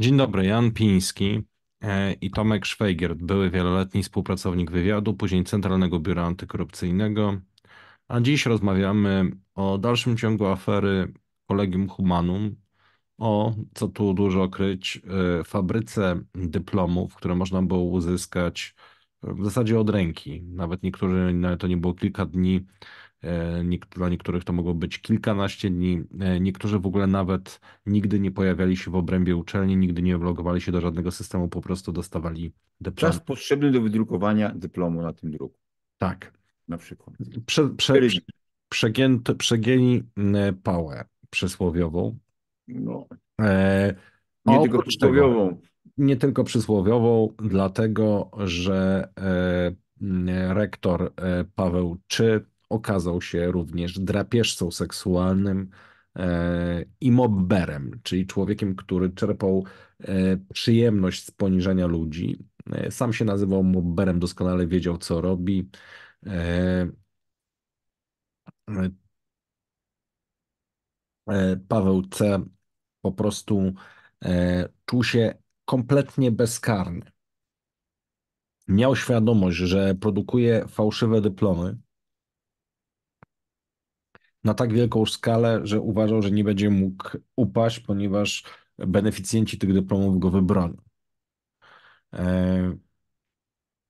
Dzień dobry, Jan Piński e, i Tomek Szwajgier, były wieloletni współpracownik wywiadu, później Centralnego Biura Antykorupcyjnego. A dziś rozmawiamy o dalszym ciągu afery Kolegium Humanum, o, co tu dużo kryć, e, fabryce dyplomów, które można było uzyskać e, w zasadzie od ręki. Nawet niektórzy, nawet to nie było kilka dni, E, dla niektórych to mogło być kilkanaście dni. E, niektórzy w ogóle nawet nigdy nie pojawiali się w obrębie uczelni, nigdy nie logowali się do żadnego systemu, po prostu dostawali dyplom. Czas potrzebny do wydrukowania dyplomu na tym druku. Tak. Na przykład. Prze, prze, przegięte, przegięli mm, pałę przysłowiową. No. E, nie tylko przysłowiową. Tego, nie tylko przysłowiową, dlatego że e, mm, rektor e, Paweł Czy okazał się również drapieżcą seksualnym e, i mobberem, czyli człowiekiem, który czerpał e, przyjemność z poniżania ludzi. E, sam się nazywał mobberem, doskonale wiedział, co robi. Paweł C. po prostu czuł się kompletnie bezkarny. Miał świadomość, że produkuje fałszywe dyplomy, na tak wielką skalę, że uważał, że nie będzie mógł upaść, ponieważ beneficjenci tych dyplomów go wybronią. E,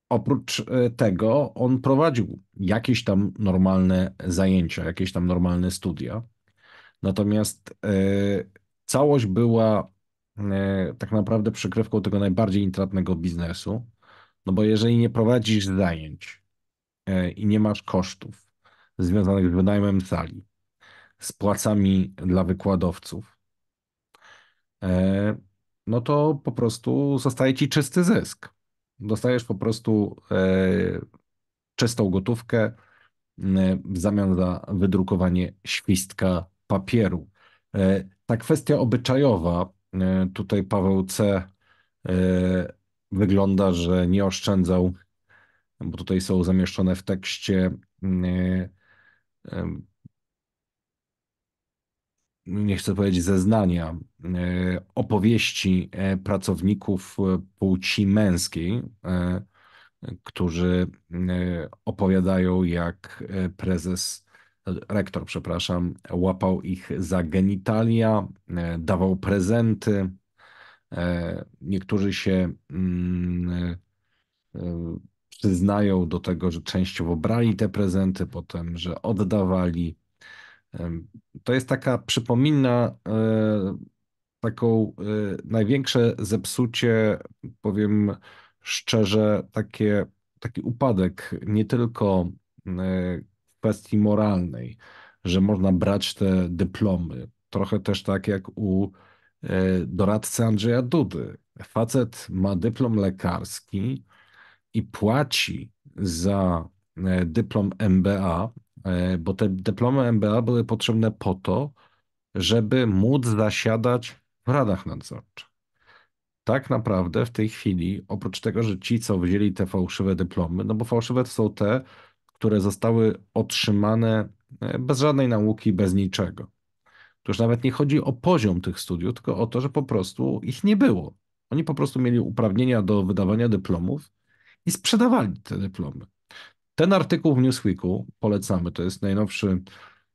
oprócz e, tego on prowadził jakieś tam normalne zajęcia, jakieś tam normalne studia. Natomiast e, całość była tak naprawdę przykrywką tego najbardziej intratnego biznesu. No bo jeżeli nie prowadzisz zajęć i nie masz kosztów, związanych z wynajmem sali, z płacami dla wykładowców, e, no to po prostu zostaje ci czysty zysk. Dostajesz po prostu e, czystą gotówkę e, w zamian za wydrukowanie świstka papieru. Ta kwestia obyczajowa, tutaj Paweł C. wygląda, że nie oszczędzał, bo tutaj są zamieszczone w tekście nie chcę powiedzieć zeznania, e, opowieści e, pracowników e, płci męskiej, którzy opowiadają, jak prezes, rektor, przepraszam, łapał ich za genitalia, dawał prezenty. Niektórzy się mm, przyznają do tego, że częściowo brali te prezenty, potem, że oddawali. To jest taka przypomina e, taką e, największe zepsucie, powiem szczerze, takie, taki upadek nie tylko e, w kwestii moralnej, że można brać te dyplomy. Trochę też tak jak u doradcy Andrzeja Dudy. Facet ma dyplom lekarski, i płaci za e, dyplom MBA, e, bo te dyplomy MBA były potrzebne po to, żeby móc zasiadać w radach nadzorczych. Tak naprawdę w tej chwili, oprócz tego, że ci, co wzięli te fałszywe dyplomy, no bo fałszywe to są te, które zostały otrzymane e, bez żadnej nauki, bez niczego. Tu już nawet nie chodzi o poziom tych studiów, tylko o to, że po prostu ich nie było. Oni po prostu mieli uprawnienia do wydawania dyplomów, i sprzedawali te dyplomy. Ten artykuł w Newsweeku polecamy, to jest najnowszy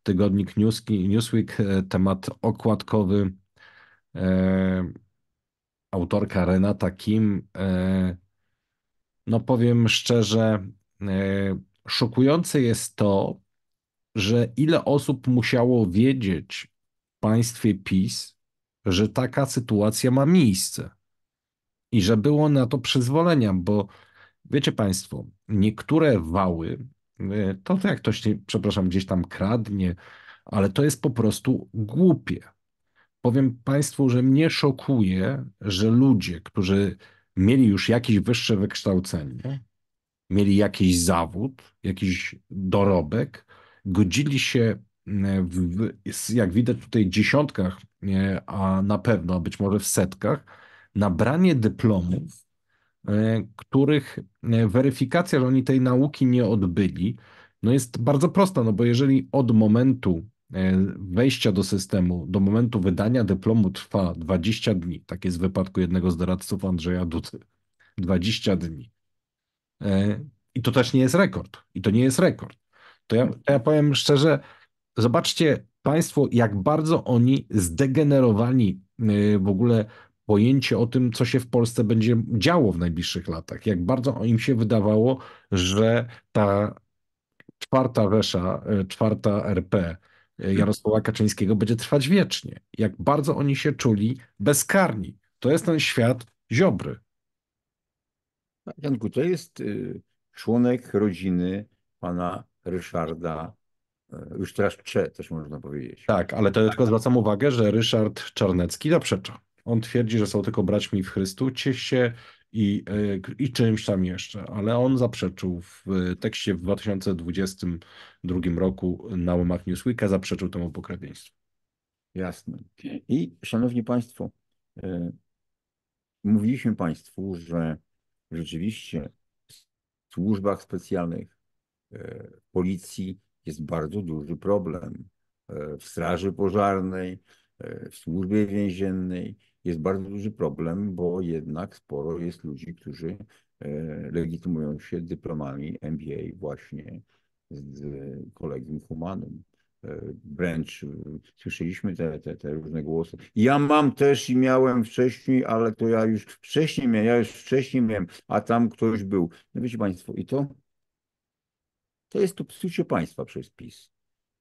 tygodnik Newsweek, e, temat okładkowy. E, autorka Renata Kim. E, no powiem szczerze, e, szokujące jest to, że ile osób musiało wiedzieć w państwie PiS, że taka sytuacja ma miejsce i że było na to przyzwolenia, bo Wiecie Państwo, niektóre wały, to, y, to jak ktoś, przepraszam, gdzieś tam kradnie, ale to jest po prostu głupie. Powiem Państwu, że mnie szokuje, że ludzie, którzy mieli już jakieś wyższe wykształcenie, mieli jakiś zawód, jakiś dorobek, godzili się y, w, jak widać tutaj, dziesiątkach, y, a na pewno być może w setkach, na branie dyplomów E, których e, weryfikacja, że oni tej nauki nie odbyli, no jest bardzo prosta, no bo jeżeli od momentu e, wejścia do systemu do momentu wydania dyplomu trwa 20 dni, tak jest w wypadku jednego z doradców Andrzeja Duty, 20 dni. I to też nie jest rekord. I to nie jest rekord. To ja, ja powiem szczerze, zobaczcie Państwo, jak bardzo oni zdegenerowani w ogóle pojęcie o tym, co się w Polsce będzie działo w najbliższych latach. Jak bardzo im się wydawało, że ta czwarta Wesza, e, czwarta RP e, hmm. Jarosława Kaczyńskiego będzie trwać wiecznie. Jak bardzo oni się czuli bezkarni. To jest ten świat Ziobry. Janku, to jest y, członek rodziny pana Ryszarda e, już teraz Cze, też można powiedzieć. Tak, ale to tylko tak. zwracam uwagę, że Ryszard Czarnecki zaprzecza. On twierdzi, że są tylko braćmi w Chrystucie się i, e, i czymś tam jeszcze, ale on zaprzeczył w e, tekście w 2022 roku na łamach Newsweeka, zaprzeczył temu pokrewieństwu. Jasne. I szanowni państwo, e, mówiliśmy państwu, że rzeczywiście w służbach specjalnych, policji jest bardzo duży problem. w straży pożarnej, w służbie więziennej, jest bardzo duży problem, bo jednak sporo jest ludzi, którzy e, legitymują się dyplomami MBA właśnie z kolegium humanum. E, wręcz e, słyszeliśmy te, te, te różne głosy. Ja mam też i miałem wcześniej, ale to ja już wcześniej miałem, ja już wcześniej miałem, a tam ktoś był. No wiecie Państwo, i to to jest to psucie państwa przez PiS.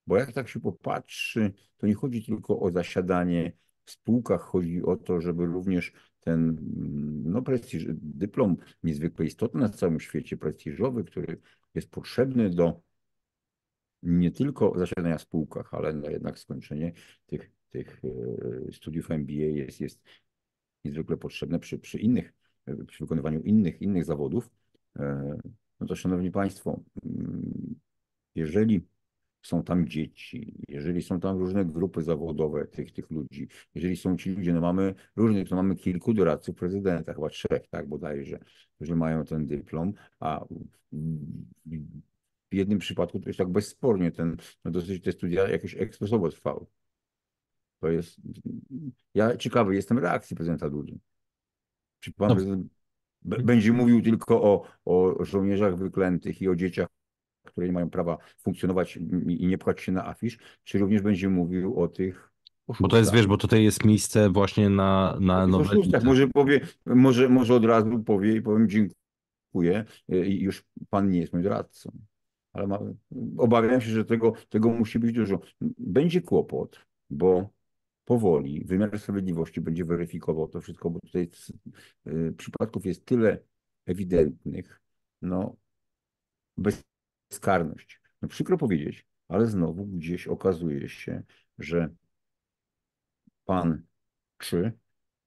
Bo jak tak się popatrzy, to nie chodzi tylko o zasiadanie w spółkach chodzi o to, żeby również ten mm, no, prestiż, dyplom niezwykle istotny na całym świecie, prestiżowy, który jest potrzebny do nie tylko zasiadania w spółkach, ale no, jednak skończenie tych, tych e, studiów MBA jest, jest niezwykle potrzebne przy, przy innych, e, przy wykonywaniu innych, innych zawodów. E, no to szanowni Państwo, mm, jeżeli są tam dzieci, jeżeli są tam różne grupy zawodowe tych, tych ludzi, jeżeli są ci ludzie, no mamy różnych, to no mamy kilku doradców prezydenta, chyba trzech, tak bodajże, którzy mają ten dyplom, a w jednym przypadku to jest tak bezspornie, ten, no dosyć te studia jakoś ekspresowo trwały. To jest, ja ciekawy jestem reakcji prezydenta Dudy. Czy pan no. prezydent będzie mówił tylko o, o żołnierzach wyklętych i o dzieciach które nie mają prawa funkcjonować i nie pchać się na afisz, czy również będzie mówił o tych Oszustwa. Bo to jest, wiesz, bo tutaj jest miejsce właśnie na, na nowe... Oszustach. Może powie, może, może od razu powie i powiem dziękuję, już pan nie jest moim doradcą. Ale ma, obawiam się, że tego, tego musi być dużo. Będzie kłopot, bo powoli wymiar sprawiedliwości będzie weryfikował to wszystko, bo tutaj y, przypadków jest tyle ewidentnych, no bez bezkarność. No przykro powiedzieć, ale znowu gdzieś okazuje się, że pan czy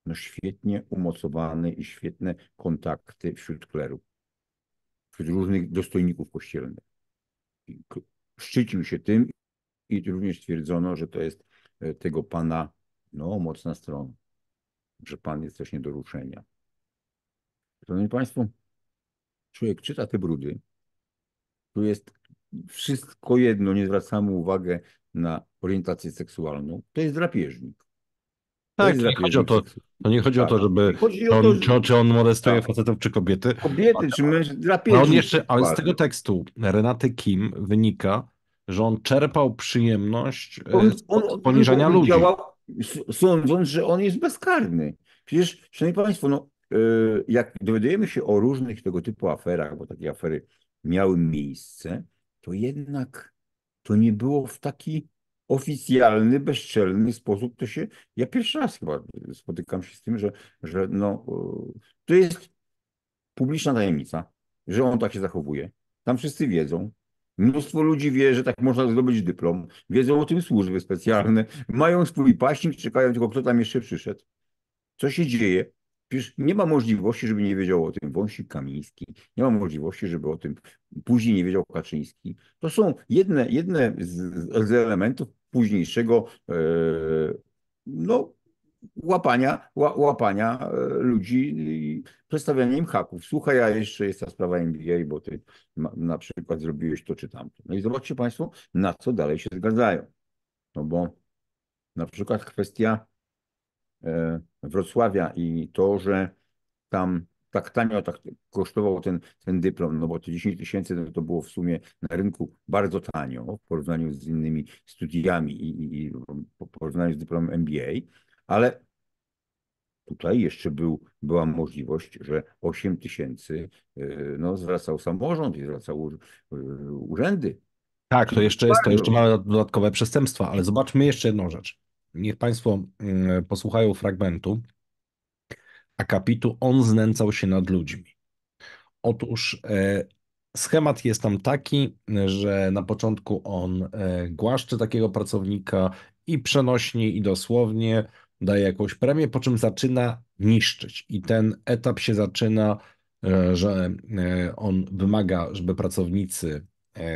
no świetnie umocowany i świetne kontakty wśród kleru, wśród różnych dostojników kościelnych. Szczycił się tym i również twierdzono, że to jest e, tego pana no, mocna strona, że pan jest też nie do ruszenia. Szanowni Państwo, człowiek czyta te brudy, tu jest wszystko jedno, nie zwracamy uwagi na orientację seksualną. To jest drapieżnik. Tak, to, nie chodzi, o to, to nie chodzi tak. o to, tak. żeby o to, czy, czy, on molestuje tak. facetów, czy kobiety. Kobiety, czy mężczyzn, drapieżnik. No on jeszcze, ale z tego tekstu Renaty Kim wynika, że on czerpał przyjemność e, on, on, poniżania on ludzi. Działał, sądząc, że on jest bezkarny. Przecież, szanowni państwo, no, e, jak dowiadujemy się o różnych tego typu aferach, bo takie afery miały miejsce, to jednak to nie było w taki oficjalny, bezczelny sposób. To się, ja pierwszy raz chyba spotykam się z tym, że, że no, e, to jest publiczna tajemnica, że on tak się zachowuje. Tam wszyscy wiedzą, Mnóstwo ludzi wie, że tak można zdobyć dyplom. Wiedzą o tym służby specjalne. Mają swój paśnik, czekają tylko, kto tam jeszcze przyszedł. Co się dzieje? Przecież nie ma możliwości, żeby nie wiedział o tym Wąsik Kamiński, nie ma możliwości, żeby o tym później nie wiedział Kaczyński. To są jedne, jedne z, elementów późniejszego e, no, łapania, łapania e, ludzi i przedstawiania im haków. Słuchaj, a jeszcze jest ta sprawa NBA, bo ty na przykład zrobiłeś to czy tamto. No i zobaczcie Państwo, na co dalej się zgadzają. No bo na przykład kwestia E, Wrocławia i to, że tam tak tanio tak kosztował ten, ten dyplom, no bo to 10 tysięcy no to było w sumie na rynku bardzo tanio w porównaniu z innymi studiami i, i, i w porównaniu z dyplomem MBA, ale tutaj jeszcze był, była możliwość, że 8 tysięcy e, no, zwracał samorząd i zwracał e, urzędy. Tak, to jeszcze jest, to jeszcze mamy dodatkowe przestępstwa, ale zobaczmy jeszcze jedną rzecz. Niech Państwo mm, posłuchają fragmentu akapitu On znęcał się nad ludźmi. Otóż e, schemat jest tam taki, że na początku on e, głaszczy takiego pracownika i przenośnie, i dosłownie daje jakąś premię, po czym zaczyna niszczyć. I ten etap się zaczyna, e, że on wymaga, żeby pracownicy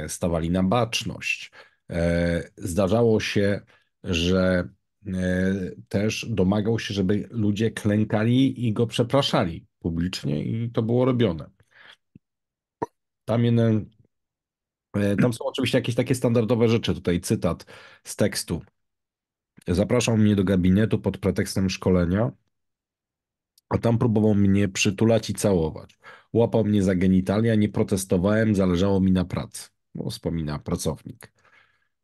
stawali na baczność. Zdarzało się, że E, też domagał się, żeby ludzie klękali i go przepraszali publicznie i to było robione. Tam jeden e, tam są oczywiście jakieś takie standardowe rzeczy, tutaj cytat z tekstu. Zapraszał mnie do gabinetu pod pretekstem szkolenia, a tam próbował mnie przytulać i całować. Łapał mnie za genitalia, nie protestowałem, zależało mi na pracy. wspomina pracownik.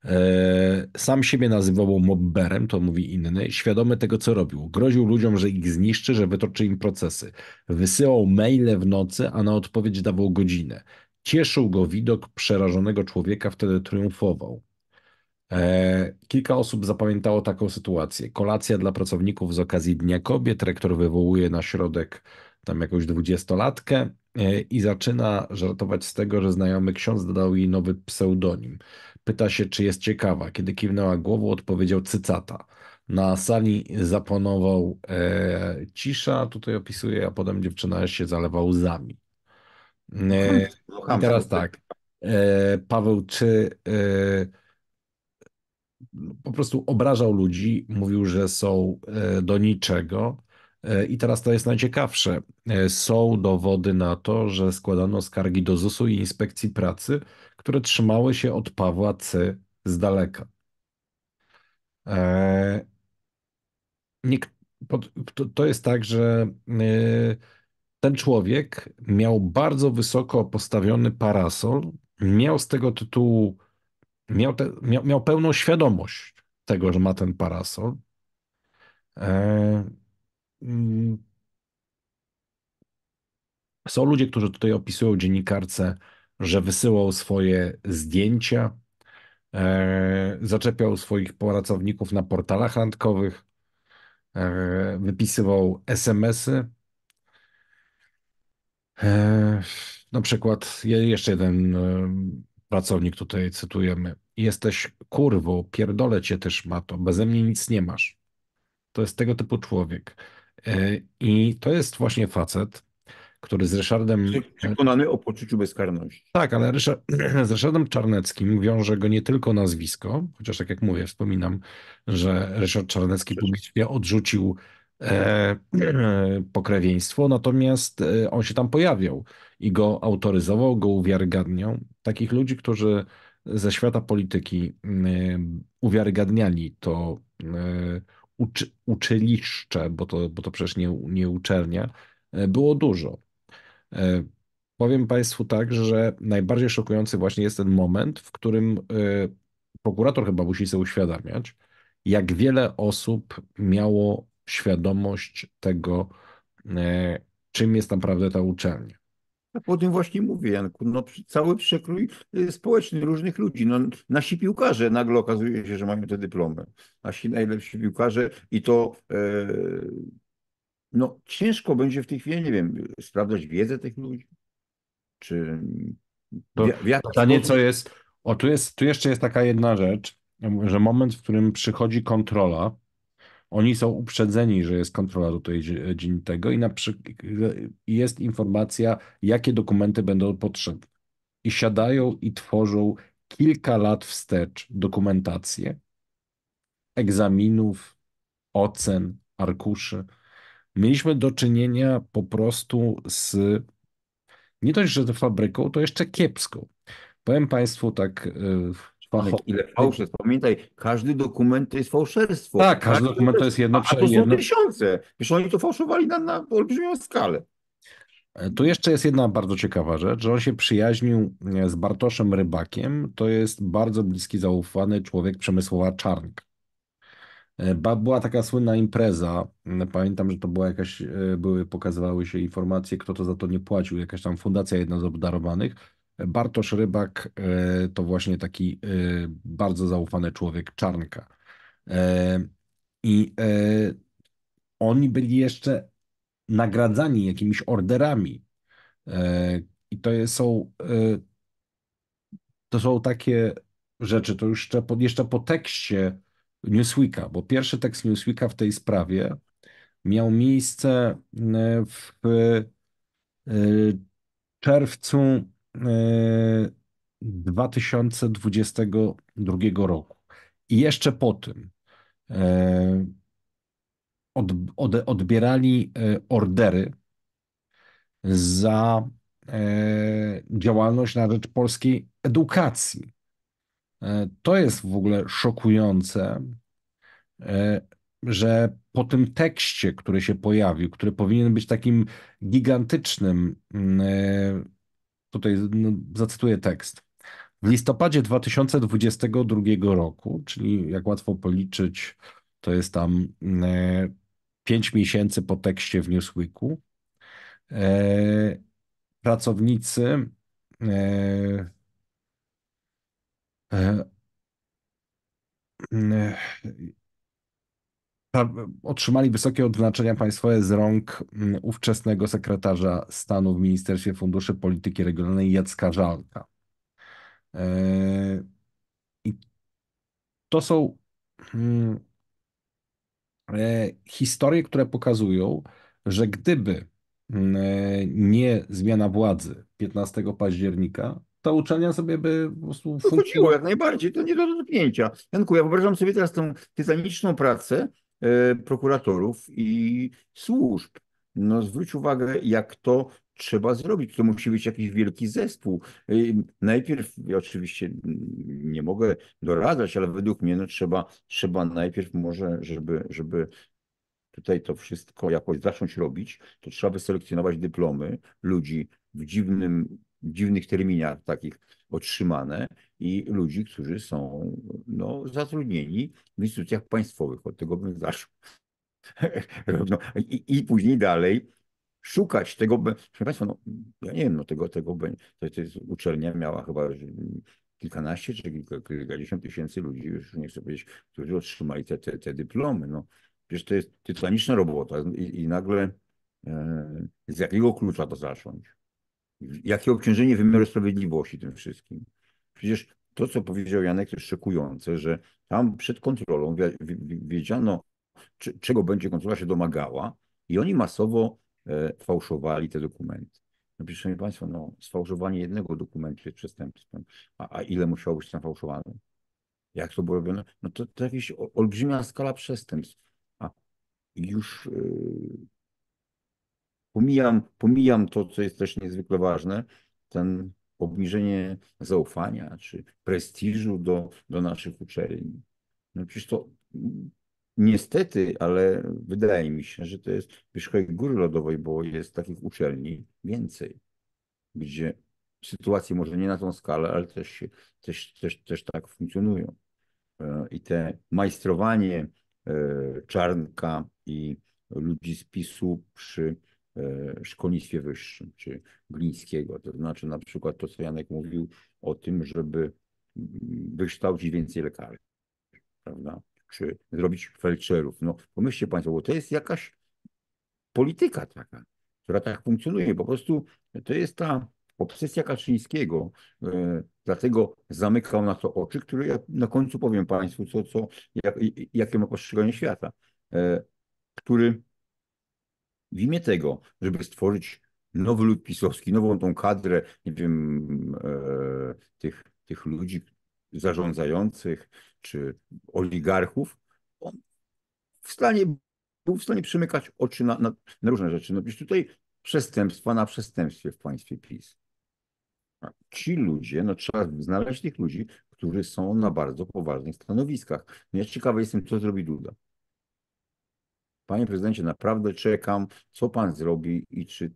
E, sam siebie nazywał mobberem, to mówi inny, świadomy tego, co robił. Groził ludziom, że ich zniszczy, że wytoczy im procesy. Wysyłał maile w nocy, a na odpowiedź dawał godzinę. Cieszył go widok przerażonego człowieka, wtedy triumfował. E, kilka osób zapamiętało taką sytuację. Kolacja dla pracowników z okazji Dnia Kobiet. Rektor wywołuje na środek tam jakąś dwudziestolatkę E, i zaczyna żartować z tego, że znajomy ksiądz dodał jej nowy pseudonim. Pyta się, czy jest ciekawa. Kiedy kiwnęła głową, odpowiedział cycata. Na sali zapanował e, cisza, tutaj opisuje, a potem dziewczyna się zalewa łzami. E, i teraz tak. E, Paweł, czy e, po prostu obrażał ludzi, mówił, że są e, do niczego, E, I teraz to jest najciekawsze. E, są dowody na to, że składano skargi do ZUS-u i inspekcji pracy, które trzymały się od Pawła C. z daleka. E, to jest tak, że ten człowiek miał bardzo wysoko postawiony parasol, miał z tego tytułu, miał, te, miał, miał pełną świadomość tego, że ma ten parasol. Mm. Są ludzie, którzy tutaj opisują dziennikarce, że wysyłał swoje zdjęcia, e, zaczepiał swoich pracowników na portalach randkowych, e, wypisywał SMS-y. E, na przykład, jeszcze jeden pracownik tutaj cytujemy. Jesteś kurwą, pierdolę cię też, mato, beze mnie nic nie masz. To jest tego typu człowiek. E, I to jest właśnie facet, który z Ryszardem. Przekonany o poczuciu bezkarności. Tak, ale Ryszard, z Ryszardem Czarneckim wiąże go nie tylko nazwisko, chociaż tak jak mówię, wspominam, że Ryszard Czarnecki publicznie odrzucił e, pokrewieństwo, natomiast e, on się tam pojawiał i go autoryzował, go uwiarygadniał. Takich ludzi, którzy ze świata polityki mm, e, uwiarygadniali to. E, uczy, uczyliszcze, bo to, bo to przecież nie, nie uczelnia, e, było dużo. E, powiem Państwu tak, że najbardziej szokujący właśnie jest ten moment, w którym e, prokurator chyba musi sobie uświadamiać, jak wiele osób miało świadomość tego, czym jest naprawdę ta uczelnia. O tym właśnie mówię, Janku. No, cały przekrój y, społeczny różnych ludzi. No, nasi piłkarze nagle okazuje się, że mają te dyplomy. Nasi najlepsi piłkarze i to e, no, ciężko będzie w tej chwili, nie wiem, sprawdzać wiedzę tych ludzi. Czy to w, w pytanie, sposób... co jest. O, tu, jest, tu jeszcze jest taka jedna rzecz, że moment, w którym przychodzi kontrola, oni są uprzedzeni, że jest kontrola tutaj dzień tego i na przykład jest informacja, jakie dokumenty będą potrzebne. I siadają i tworzą kilka lat wstecz dokumentację egzaminów, ocen, arkuszy. Mieliśmy do czynienia po prostu z nie dość, że fabryką, to jeszcze kiepską. Powiem Państwu tak y, Szpanek, ile fałszerstw. Pamiętaj, każdy dokument to jest fałszerstwo. Tak, każdy, każdy dokument to jest jedno A, a to są jedno... tysiące. Wiesz, oni to fałszowali na, na olbrzymią skalę. E, tu jeszcze jest jedna bardzo ciekawa rzecz, że on się przyjaźnił e, z Bartoszem Rybakiem. To jest bardzo bliski, zaufany człowiek przemysłowa czarnik e, Była taka słynna impreza, pamiętam, że to była jakaś, były, pokazywały się informacje, kto to za to nie płacił, jakaś tam fundacja jedna z obdarowanych, Bartosz Rybak e, to właśnie taki e, bardzo zaufany człowiek, Czarnka. E, I oni byli jeszcze nagradzani jakimiś orderami. I to są, to są takie rzeczy, to już jeszcze po, jeszcze po tekście Newsweeka, bo pierwszy tekst Newsweeka w tej sprawie miał miejsce w czerwcu 2022 roku. I jeszcze po tym e, od, od, odbierali e, ordery za e, działalność na rzecz polskiej edukacji. To jest w ogóle szokujące, że po tym tekście, który się pojawił, który powinien być takim gigantycznym mm, tutaj no, zacytuję tekst. W listopadzie 2022 roku, czyli jak łatwo policzyć, to jest tam 5 e, miesięcy po tekście w Newsweeku, e, pracownicy e, otrzymali wysokie odznaczenia państwowe z rąk mm, ówczesnego sekretarza stanu w Ministerstwie Funduszy Polityki Regionalnej Jacka Żalka. E, I to są mm, e, historie, które pokazują, że gdyby mm, e, nie zmiana władzy 15 października, ta uczelnia sobie by po prostu no, funkcjonowała. jak najbardziej, to nie do dotknięcia. Janku, ja wyobrażam sobie teraz tę tytaniczną pracę, E, prokuratorów i służb. No zwróć uwagę, jak to trzeba zrobić. To musi być jakiś wielki zespół. E, najpierw, ja oczywiście nie mogę doradzać, ale według mnie no, trzeba, trzeba najpierw może, żeby, żeby tutaj to wszystko jakoś zacząć robić, to trzeba wyselekcjonować dyplomy ludzi w dziwnym dziwnych terminach takich otrzymane i ludzi, którzy są no, zatrudnieni w instytucjach państwowych. Od tego bym zaczął. No, I, I później dalej szukać tego. Proszę Państwa, no, ja nie wiem, no, tego, tego to, to jest, uczelnia miała chyba kilkanaście czy kilkadziesiąt tysięcy ludzi, już nie chcę powiedzieć, którzy otrzymali te, te, te dyplomy. No, przecież to jest tytaniczna robota i, i nagle e, z jakiego klucza to zacząć? jakie obciążenie wymiaru sprawiedliwości tym wszystkim. Przecież to, co powiedział Janek, to jest szokujące, że tam przed kontrolą wiedziano, czego będzie kontrola się domagała i oni masowo e, fałszowali te dokumenty. No przecież, Państwo, no, sfałszowanie jednego dokumentu jest przestępstwem. A, a ile musiało być tam fałszowane? Jak to było robione? No to, to jakaś olbrzymia skala przestępstw. A już yy, pomijam, pomijam to, co jest też niezwykle ważne, ten obniżenie zaufania czy prestiżu do, do naszych uczelni. No przecież to niestety, ale wydaje mi się, że to jest wierzchołek góry lodowej, bo jest takich uczelni więcej, gdzie sytuacje może nie na tą skalę, ale też, też, też, też tak funkcjonują. E, I te majstrowanie e, Czarnka i ludzi z PiSu przy E, szkolnictwie wyższym, czy Glińskiego. To znaczy na przykład to, co Janek mówił o tym, żeby wykształcić więcej lekarzy, prawda? Czy zrobić felczerów. No pomyślcie Państwo, bo to jest jakaś polityka taka, która tak funkcjonuje. Po prostu to jest ta obsesja Kaczyńskiego, e, dlatego zamykał na to oczy, które ja na końcu powiem Państwu, co, co, jak, jakie ma postrzeganie świata, e, który w imię tego, żeby stworzyć nowy lud pisowski, nową tą kadrę, nie wiem, e, tych, tych ludzi zarządzających czy oligarchów, on w stanie, był w stanie przymykać oczy na, na, na różne rzeczy. No przecież tutaj przestępstwa na przestępstwie w państwie PiS. ci ludzie, no trzeba znaleźć tych ludzi, którzy są na bardzo poważnych stanowiskach. No ja ciekawy jestem, co zrobi Duda. Panie prezydencie, naprawdę czekam, co pan zrobi i czy y,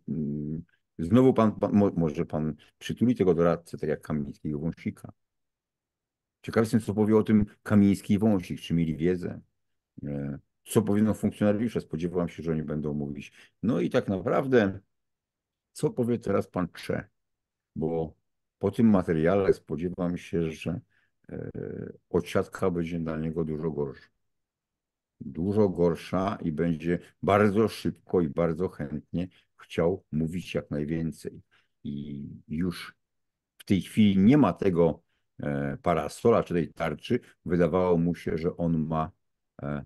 znowu pan, pan może pan przytuli tego doradcę, tak jak Kamińskiego Wąsika. Ciekaw jestem, co powie o tym Kamiński i Wąsik, czy mieli wiedzę, y, co powiedzą funkcjonariusze. Spodziewałam się, że oni będą mówić. No i tak naprawdę, co powie teraz pan Cze? Bo po tym materiale spodziewam się, że y, odsiadka będzie dla niego dużo gorsza dużo gorsza i będzie bardzo szybko i bardzo chętnie chciał mówić jak najwięcej. I już w tej chwili nie ma tego e, parasola czy tej tarczy. Wydawało mu się, że on ma e,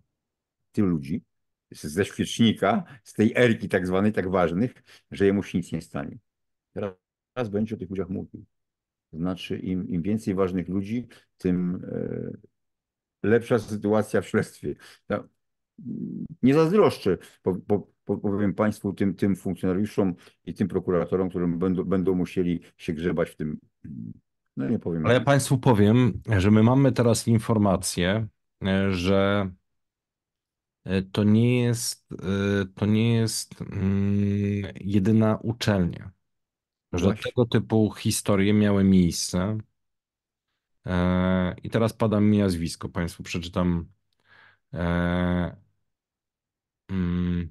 tylu ludzi ze świecznika, z tej erki tak zwanej, tak ważnych, że jemu się nic nie stanie. Teraz, będzie o tych ludziach mówił. Znaczy, im, im więcej ważnych ludzi, tym e, lepsza sytuacja w śledztwie. No, nie zazdroszczę, bo, bo, powiem Państwu, tym, tym funkcjonariuszom i tym prokuratorom, którym będą, będą musieli się grzebać w tym. No nie powiem. Ale ja Państwu powiem, że my mamy teraz informację, e, że e, to nie jest, e, to nie jest mm, jedyna uczelnia, że tego typu historie miały miejsce E, I teraz pada mi nazwisko, Państwu przeczytam. E, mm,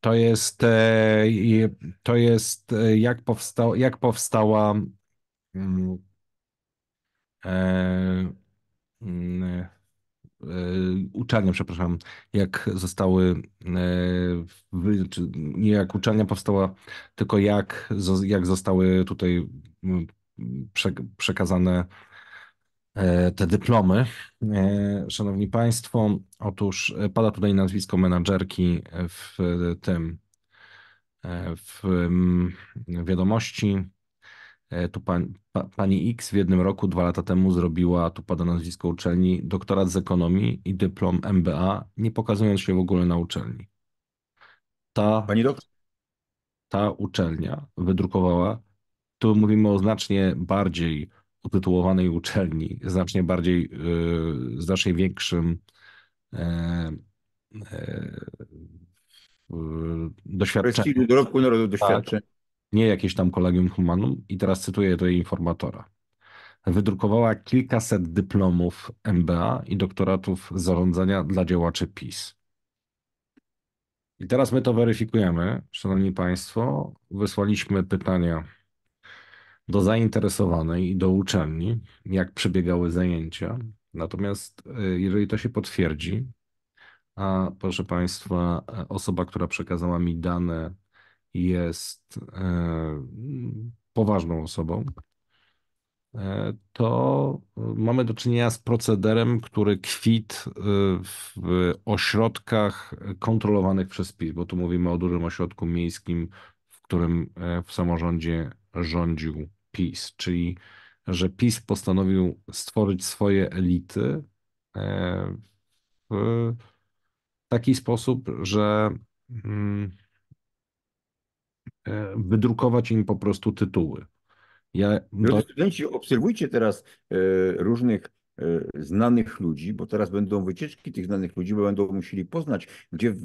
to jest, e, to jest jak, powstał, jak powstała mm, mm, uczelnia, przepraszam, jak zostały, nie jak uczelnia powstała, tylko jak, jak zostały tutaj przekazane e, te dyplomy. E, szanowni Państwo, otóż e, pada tutaj nazwisko menadżerki w tym, w wiadomości. Tu pan, pa, pani X w jednym roku, dwa lata temu zrobiła, tu pada nazwisko uczelni, doktorat z ekonomii i dyplom MBA, nie pokazując się w ogóle na uczelni. Ta, pani doktor? ta uczelnia wydrukowała tu mówimy o znacznie bardziej utytułowanej uczelni, znacznie bardziej, y, znacznie większym y, y, doświadczeniu. dorobku narodu tak. doświadczeń. Tak, nie jakieś tam kolegium humanum. I teraz cytuję tutaj informatora. Wydrukowała kilkaset dyplomów MBA i doktoratów zarządzania dla działaczy PiS. I teraz my to weryfikujemy, Szanowni Państwo. Wysłaliśmy pytania do zainteresowanej i do uczelni, jak przebiegały zajęcia. Natomiast e, jeżeli to się potwierdzi, a proszę Państwa, e, osoba, która przekazała mi dane, jest e, poważną osobą, to mamy do czynienia z procederem, który kwit w ośrodkach kontrolowanych przez PiS, bo tu mówimy o dużym ośrodku miejskim, w którym w samorządzie rządził PiS, czyli że PiS postanowił stworzyć swoje elity e, w taki sposób, że mm, e, wydrukować im po prostu tytuły. Ja, Studenci, obserwujcie teraz e, różnych znanych ludzi, bo teraz będą wycieczki tych znanych ludzi, bo będą musieli poznać, gdzie w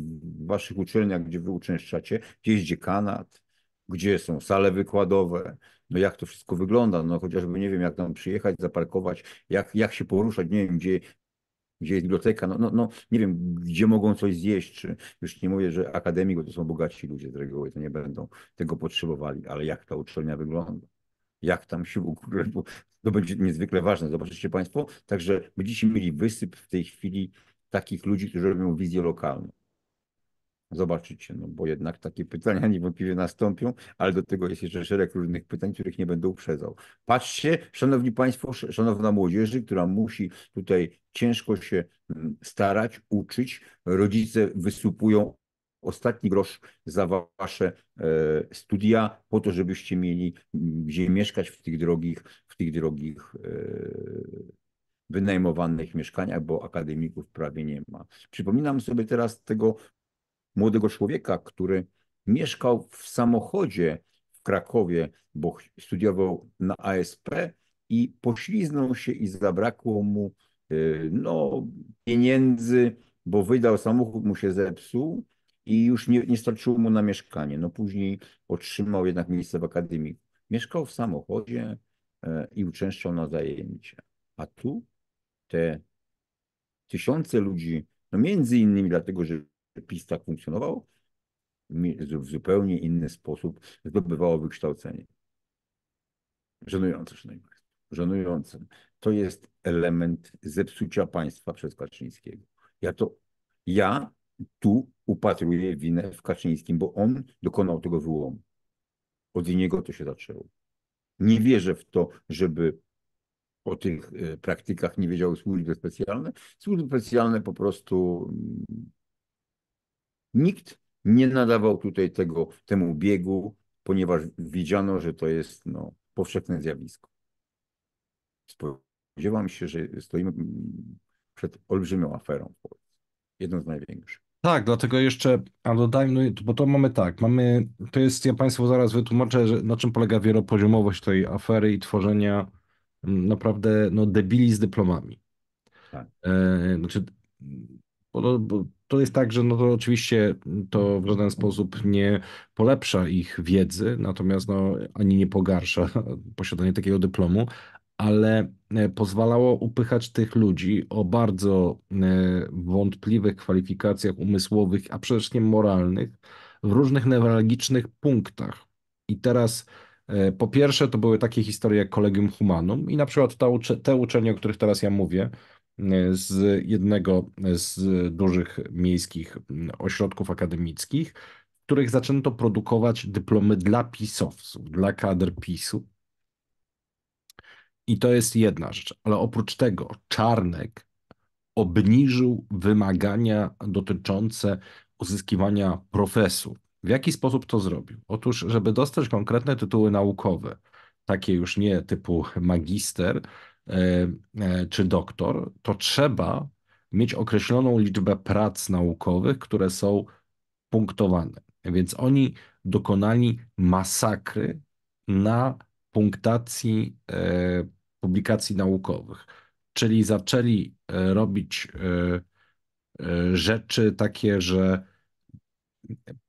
waszych uczelniach, gdzie wy uczęszczacie, gdzie jest dziekanat, gdzie są sale wykładowe, no jak to wszystko wygląda, no chociażby nie wiem, jak tam przyjechać, zaparkować, jak, jak się poruszać, nie wiem, gdzie, gdzie jest biblioteka, no, no, no nie wiem, gdzie mogą coś zjeść, czy już nie mówię, że akademik, bo to są bogaci ludzie z reguły, to nie będą tego potrzebowali, ale jak ta uczelnia wygląda, jak tam się bo to będzie niezwykle ważne, zobaczycie Państwo, także będziecie mieli wysyp w tej chwili takich ludzi, którzy robią wizję lokalną zobaczycie, no bo jednak takie pytania niewątpliwie nastąpią, ale do tego jest jeszcze szereg różnych pytań, których nie będę uprzedzał. Patrzcie, szanowni państwo, szanowna młodzieży, która musi tutaj ciężko się mm, starać, uczyć, rodzice wysłupują ostatni grosz za wasze e, studia po to, żebyście mieli mm, gdzie mieszkać w tych drogich, w tych drogich e, wynajmowanych mieszkaniach, bo akademików prawie nie ma. Przypominam sobie teraz tego młodego człowieka, który mieszkał w samochodzie w Krakowie, bo studiował na ASP i pośliznął się i zabrakło mu y, no, pieniędzy, bo wydał samochód, mu się zepsuł i już nie, nie starczyło mu na mieszkanie. No później otrzymał jednak miejsce w akademii. Mieszkał w samochodzie e, i uczęszczał na zajęcia. A tu te tysiące ludzi, no między innymi dlatego, że PiS tak funkcjonował, w zupełnie inny sposób zdobywało wykształcenie. Żenujące przynajmniej. Żenujące. To jest element zepsucia państwa przez Kaczyńskiego. Ja to, ja tu upatruję winę w Kaczyńskim, bo on dokonał tego wyłomu. Od niego to się zaczęło. Nie wierzę w to, żeby o tych e, praktykach nie wiedziały służby specjalne. Służby specjalne po prostu mm, Nikt nie nadawał tutaj tego, temu biegu, ponieważ widziano, że to jest no, powszechne zjawisko. Spodziewam się, że stoimy przed olbrzymią aferą w Polsce. Jedną z największych. Tak, dlatego jeszcze, a dodajmy, no bo to mamy tak, mamy, to jest, ja Państwu zaraz wytłumaczę, że, na czym polega wielopoziomowość tej afery i tworzenia mm, naprawdę no, debili z dyplomami. Tak. E, znaczy, bo, no, bo to jest tak, że no to oczywiście to w żaden sposób nie polepsza ich wiedzy, natomiast no, ani nie pogarsza posiadanie takiego dyplomu, ale e, pozwalało upychać tych ludzi o bardzo e, wątpliwych kwalifikacjach umysłowych, a przede wszystkim moralnych, w różnych newralgicznych punktach. I teraz e, po pierwsze to były takie historie jak kolegium Humanum i na przykład ta, te uczelnie, o których teraz ja mówię, z jednego z dużych miejskich ośrodków akademickich, w których zaczęto produkować dyplomy dla pisowców, dla kadr PiSu. I to jest jedna rzecz, ale oprócz tego Czarnek obniżył wymagania dotyczące uzyskiwania profesu. W jaki sposób to zrobił? Otóż, żeby dostać konkretne tytuły naukowe, takie już nie typu magister, E, e, czy doktor, to trzeba mieć określoną liczbę prac naukowych, które są punktowane. Więc oni dokonali masakry na punktacji e, publikacji naukowych, czyli zaczęli robić rzeczy takie, że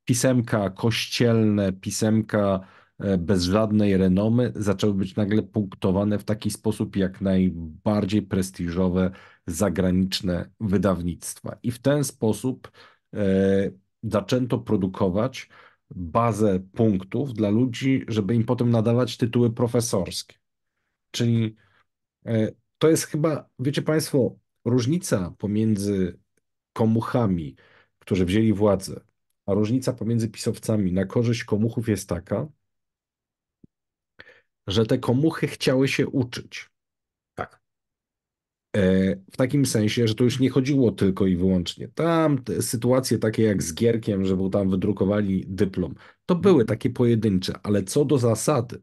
pisemka kościelne, pisemka E, bez żadnej renomy zaczęły być nagle punktowane w taki sposób jak najbardziej prestiżowe zagraniczne wydawnictwa. I w ten sposób e, zaczęto produkować bazę punktów dla ludzi, żeby im potem nadawać tytuły profesorskie. Czyli e, to jest chyba, wiecie Państwo, różnica pomiędzy komuchami, którzy wzięli władzę, a różnica pomiędzy pisowcami na korzyść komuchów jest taka, że te komuchy chciały się uczyć. Tak. E, w takim sensie, że to już nie chodziło tylko i wyłącznie. Tam sytuacje takie jak z Gierkiem, że był tam wydrukowali dyplom, to mm. były takie pojedyncze, ale co do zasady,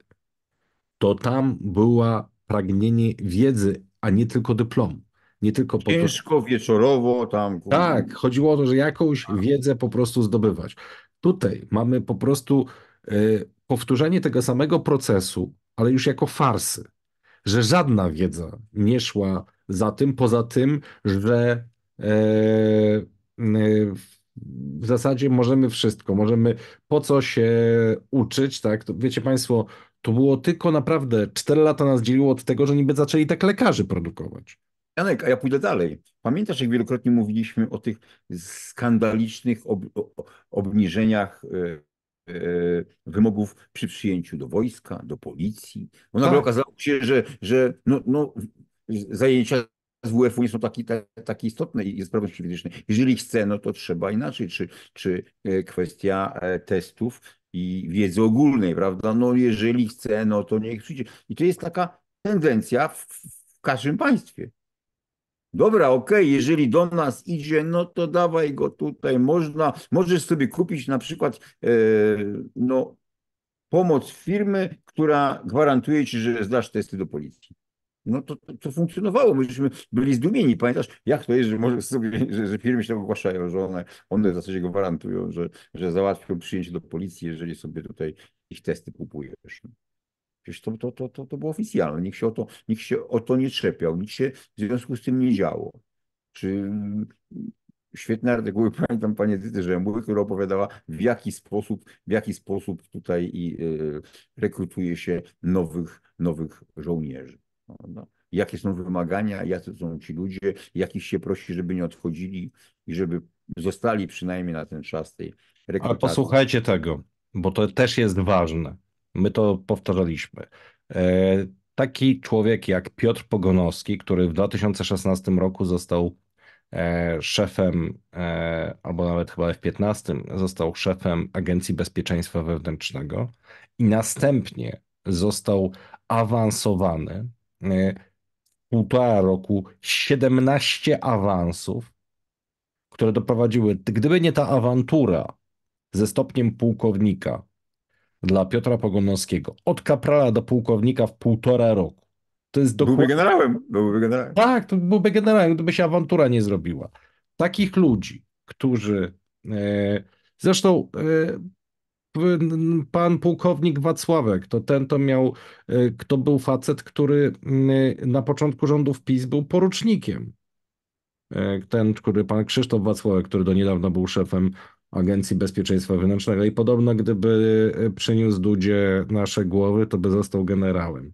to tam była pragnienie wiedzy, a nie tylko dyplomu. Nie tylko po Ciężko, to... wieczorowo tam. Tak, chodziło o to, że jakąś tak. wiedzę po prostu zdobywać. Tutaj mamy po prostu e, powtórzenie tego samego procesu, ale już jako farsy, że żadna wiedza nie szła za tym, poza tym, że e, e, w zasadzie możemy wszystko, możemy po co się uczyć, tak? To, wiecie Państwo, to było tylko naprawdę 4 lata nas dzieliło od tego, że niby zaczęli tak lekarzy produkować. Janek, a ja pójdę dalej. Pamiętasz, jak wielokrotnie mówiliśmy o tych skandalicznych ob, obniżeniach e, E, wymogów przy przyjęciu do wojska, do policji. Bo no nagle tak. okazało się, że, że no, no, zajęcia z WF-u nie są takie tak, tak istotne i sprawności fizycznej. Jeżeli chce, no to trzeba inaczej. Czy, czy e, kwestia e, testów i wiedzy ogólnej, prawda? No jeżeli chce, no to niech przyjdzie. I to jest taka tendencja w, w każdym państwie. Dobra, okej, okay, jeżeli do nas idzie, no to dawaj go tutaj, można, możesz sobie kupić na przykład e, no, pomoc firmy, która gwarantuje ci, że zdasz testy do policji. No to, to, to funkcjonowało, myśmy byli zdumieni. Pamiętasz, jak to jest, że może sobie, że, że firmy się tak ogłaszają, że one, one w zasadzie gwarantują, że, że załatwią przyjęcie do policji, jeżeli sobie tutaj ich testy kupujesz. Przecież to, to, to, to, to było oficjalne. Nikt się, o to, nikt się o to nie trzepiał, nic się w związku z tym nie działo. Czy mm, świetne artykuły, pamiętam panie Dyty Rzębuły, która opowiadała w jaki sposób, w jaki sposób tutaj i, y, rekrutuje się nowych, nowych żołnierzy. Prawda? No, no. Jakie są wymagania, jacy są ci ludzie, jakich się prosi, żeby nie odchodzili i żeby zostali przynajmniej na ten czas tej rekrutacji. Ale posłuchajcie tego, bo to też jest ważne. My to powtarzaliśmy. E, taki człowiek jak Piotr Pogonowski, który w 2016 roku został e, szefem, e, albo nawet chyba w 15, został szefem Agencji Bezpieczeństwa Wewnętrznego i następnie został awansowany półtora roku 17 awansów, które doprowadziły, gdyby nie ta awantura ze stopniem pułkownika, dla Piotra Pogonowskiego od kaprala do pułkownika w półtora roku. To jest dokładnie... Byłby generałem. Byłby generałem. Tak, to byłby generałem, gdyby się awantura nie zrobiła. Takich ludzi, którzy... E, zresztą e, pan pułkownik Wacławek, to ten to miał, kto e, był facet, który na początku rządów PiS był porucznikiem. Ten, który pan Krzysztof Wacławek, który do niedawna był szefem Agencji Bezpieczeństwa Wewnętrznego i podobno gdyby e, przyniósł Dudzie nasze głowy, to by został generałem.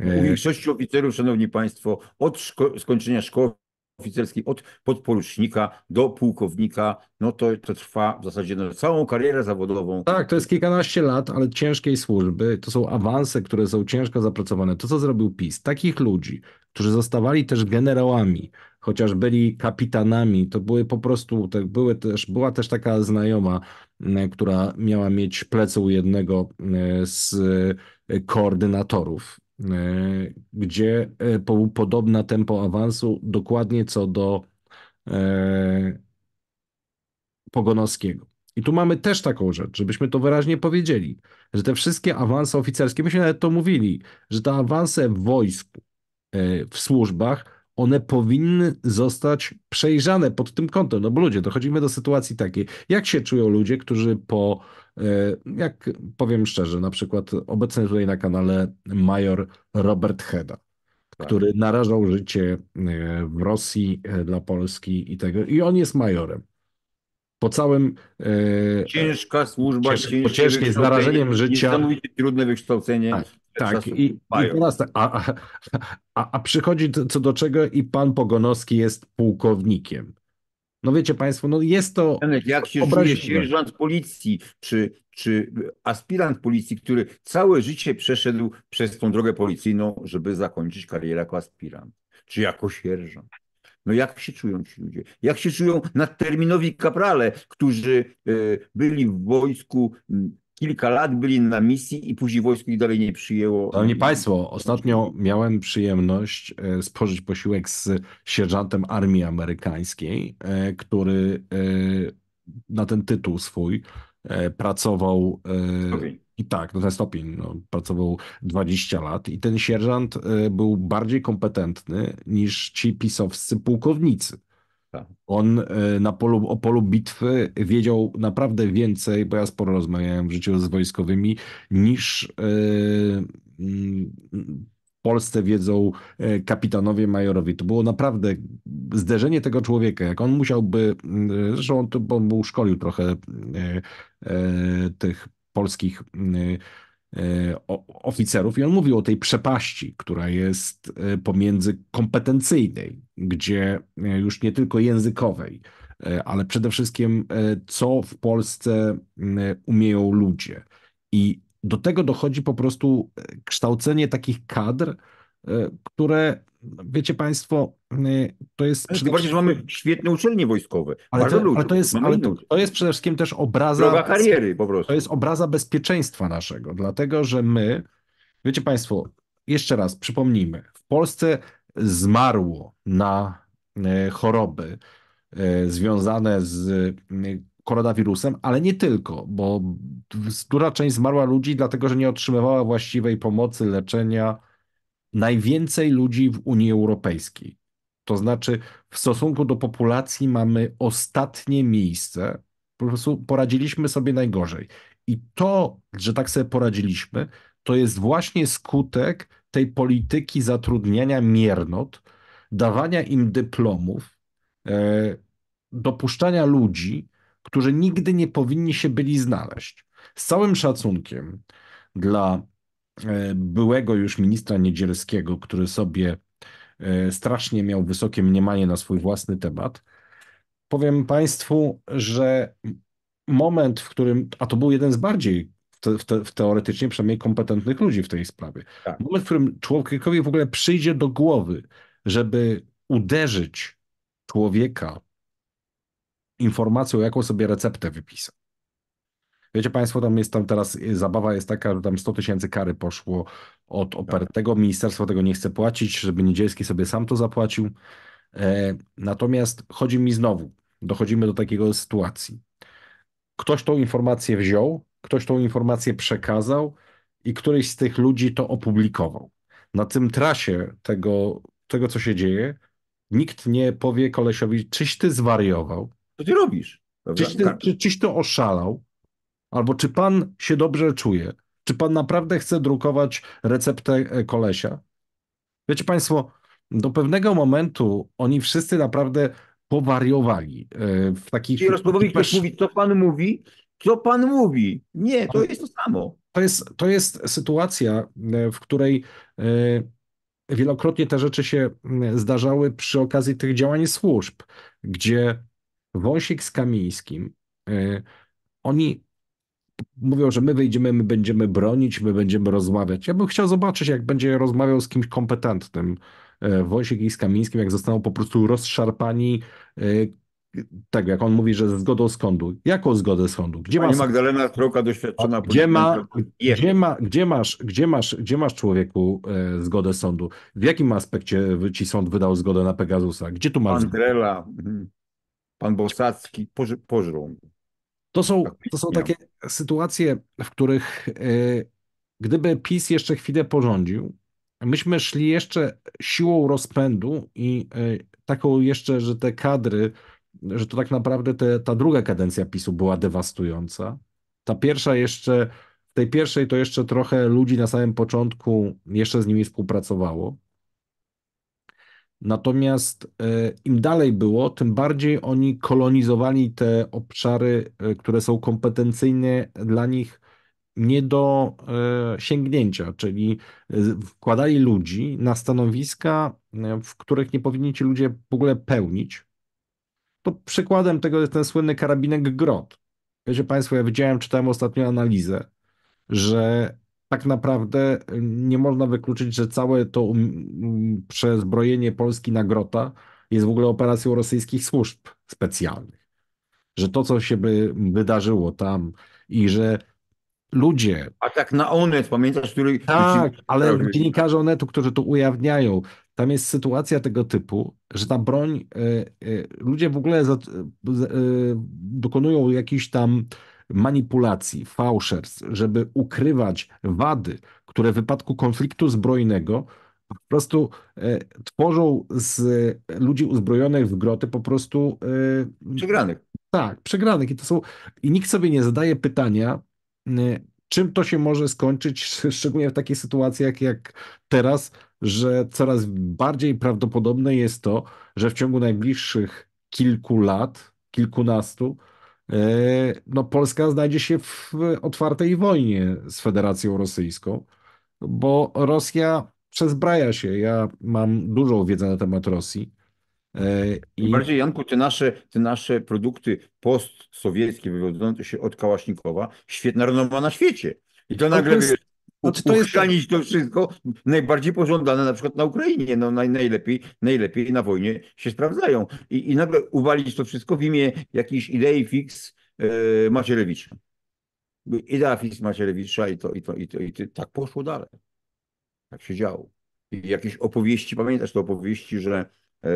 U e, większości oficerów, szanowni państwo, od szko- skończenia szkoły oficerskiej, od podporucznika do pułkownika, no to, to trwa w zasadzie no, całą karierę zawodową. Tak, to jest kilkanaście lat, ale ciężkiej służby, to są awanse, które są ciężko zapracowane. To, co zrobił PiS, takich ludzi, którzy zostawali też generałami, chociaż byli kapitanami, to były po prostu, tak były też, była też taka znajoma, która miała mieć plecy u jednego z e, koordynatorów, e, gdzie był e, podobna tempo awansu dokładnie co do Pogonowskiego. I tu mamy też taką rzecz, żebyśmy to wyraźnie powiedzieli, że te wszystkie awanse oficerskie, myśmy nawet to mówili, że te awanse w wojsku, w służbach one powinny zostać przejrzane pod tym kątem. No bo ludzie, dochodzimy do sytuacji takiej, jak się czują ludzie, którzy po, e, jak powiem szczerze, na przykład obecny tutaj na kanale major Robert Heda, tak. który narażał życie e, w Rosji e, dla Polski i tego, i on jest majorem po całym. Ciężka służba, ciężkie, ciężkie z narażeniem życia. Niesamowicie trudne wykształcenie. Tak. Tak, i, i teraz tak, a, a, a przychodzi co do czego i pan Pogonowski jest pułkownikiem. No wiecie Państwo, no jest to. jak się czuje sierżant policji, czy, czy aspirant policji, który całe życie przeszedł przez tą drogę policyjną, żeby zakończyć karierę jako aspirant, czy jako sierżant. No jak się czują ci ludzie? Jak się czują nadterminowi kaprale, którzy e, byli w wojsku kilka lat byli na misji i później wojsko ich dalej nie przyjęło. Szanowni Państwo, ostatnio miałem przyjemność e, spożyć posiłek z sierżantem armii amerykańskiej, e, który e, na ten tytuł swój pracował. Okay. I tak, na no ten stopień. No, pracował 20 lat i ten sierżant był bardziej kompetentny niż ci pisowscy pułkownicy. Tak. On e, na polu, o polu bitwy wiedział naprawdę więcej, bo ja sporo rozmawiałem w życiu z wojskowymi, niż w e, mm, Polsce wiedzą e, kapitanowie, majorowie. To było naprawdę zderzenie tego człowieka. Jak on musiałby, mm, zresztą on, był szkolił trochę tych polskich mm, E, oficerów i on mówił o tej przepaści, która jest e, pomiędzy kompetencyjnej, gdzie e, już nie tylko językowej, ale przede wszystkim co w Polsce umieją ludzie. I do tego dochodzi po prostu kształcenie takich kadr, które wiecie Państwo, y, to jest. Przede wszystkim... że mamy świetne uczelnie wojskowe. Ale, to, ale to, jest, ale to, to, jest przede wszystkim też obraza. Droga kariery po prostu. To jest obraza bezpieczeństwa naszego, dlatego że my, wiecie Państwo, jeszcze raz przypomnijmy, w Polsce zmarło na e, choroby e, związane z koronawirusem, ale nie tylko, bo duża część zmarła ludzi, dlatego że nie otrzymywała właściwej pomocy, leczenia najwięcej ludzi w Unii Europejskiej. To znaczy, w stosunku do populacji mamy ostatnie miejsce. Po prostu poradziliśmy sobie najgorzej. I to, że tak sobie poradziliśmy, to jest właśnie skutek tej polityki zatrudniania miernot, dawania im dyplomów, e, dopuszczania ludzi, którzy nigdy nie powinni się byli znaleźć. Z całym szacunkiem dla E, byłego już ministra Niedzielskiego, który sobie e, strasznie miał wysokie mniemanie na swój własny temat. Powiem Państwu, że moment, w którym, a to był jeden z bardziej w te, teoretycznie przynajmniej kompetentnych ludzi w tej sprawie, tak. moment, w którym człowiekowi w ogóle przyjdzie do głowy, żeby uderzyć człowieka informacją, jaką sobie receptę wypisał. Wiecie Państwo, tam jest tam teraz y, zabawa jest taka, że tam 100 tysięcy kary poszło od tak. opertego. Ministerstwo tego nie chce płacić, żeby Niedzielski sobie sam to zapłacił. E, natomiast chodzi mi znowu, dochodzimy do takiego sytuacji. Ktoś tą informację wziął, ktoś tą informację przekazał i któryś z tych ludzi to opublikował. Na tym trasie tego, tego co się dzieje, nikt nie powie kolesiowi, czyś ty zwariował. Co ty robisz? Czyś ty, tak. czy, czyś ty oszalał? Albo czy pan się dobrze czuje? Czy pan naprawdę chce drukować receptę e, kolesia? Wiecie państwo, do pewnego momentu oni wszyscy naprawdę powariowali e, w takich... I rozpowiednik też mówi, co pan mówi? Co pan mówi? Nie, to jest to samo. To jest, to jest sytuacja, e, w której wielokrotnie te rzeczy się zdarzały przy okazji tych działań służb, gdzie Wąsik z Kamińskim, oni mówią, że my wyjdziemy, my będziemy bronić, my będziemy rozmawiać. Ja bym chciał zobaczyć, jak będzie rozmawiał z kimś kompetentnym. E, Wojciech i z Kamińskim, jak zostaną po prostu rozszarpani tak jak on mówi, że ze zgodą sądu. Jaką zgodę sądu? Gdzie Pani ma... Magdalena Stroka doświadczona gdzie ma, gdzie, ma, gdzie, masz, gdzie, masz, gdzie masz człowieku e, zgodę sądu? W jakim aspekcie ci sąd wydał zgodę na Pegasusa? Gdzie tu masz? Andrela, mhm. pan Bosacki, pożrą. To są, tak, to są takie sytuacje, w których y, gdyby PiS jeszcze chwilę porządził, myśmy szli jeszcze siłą rozpędu i y, taką jeszcze, że te kadry, że to tak naprawdę te, ta druga kadencja PiSu była dewastująca. Ta pierwsza jeszcze, w tej pierwszej to jeszcze trochę ludzi na samym początku jeszcze z nimi współpracowało. Natomiast e, im dalej było, tym bardziej oni kolonizowali te obszary, e, które są kompetencyjne dla nich nie do e, sięgnięcia, czyli wkładali ludzi na stanowiska, w których nie powinni ci ludzie w ogóle pełnić. To przykładem tego jest ten słynny karabinek Grot. Wiecie Państwo, ja widziałem, czytałem ostatnio analizę, że tak naprawdę y, nie można wykluczyć, że całe to um, przezbrojenie Polski na grota jest w ogóle operacją rosyjskich służb specjalnych. Że to, co się by wydarzyło tam i że ludzie. A tak na Onet, pamiętasz, który. Tak, ale dziennikarze Onetu, którzy to ujawniają, tam jest sytuacja tego typu, że ta broń, y, y, ludzie w ogóle za, y, dokonują jakichś tam manipulacji, fałszerstw, żeby ukrywać wady, które w wypadku konfliktu zbrojnego po prostu e, tworzą z e, ludzi uzbrojonych w groty po prostu. E, przegranych. Tak, przegranych. I to są. I nikt sobie nie zadaje pytania, czym to się może skończyć, szczególnie w takich sytuacjach jak teraz, że coraz bardziej prawdopodobne jest to, że w ciągu najbliższych kilku lat, kilkunastu, E, no Polska znajdzie się w otwartej wojnie z Federacją Rosyjską, bo Rosja przezbraja się. Ja mam dużą wiedzę na temat Rosji. E, I... Bardziej, Janku, te nasze, te nasze produkty postsowieckie wywodzące się od Kałaśnikowa, świetna renoma na świecie. I to nagle, to jest... Znaczy to jest uszczelnić to wszystko najbardziej pożądane na przykład na Ukrainie. No naj, najlepiej, najlepiej na wojnie się sprawdzają. I, I nagle uwalić to wszystko w imię jakiejś idei fix yy, Macierewicza. Idea fix Macierewicza i to, i to, i to, i to, tak poszło dalej. Tak się działo. I jakieś opowieści, pamiętasz te opowieści, że yy,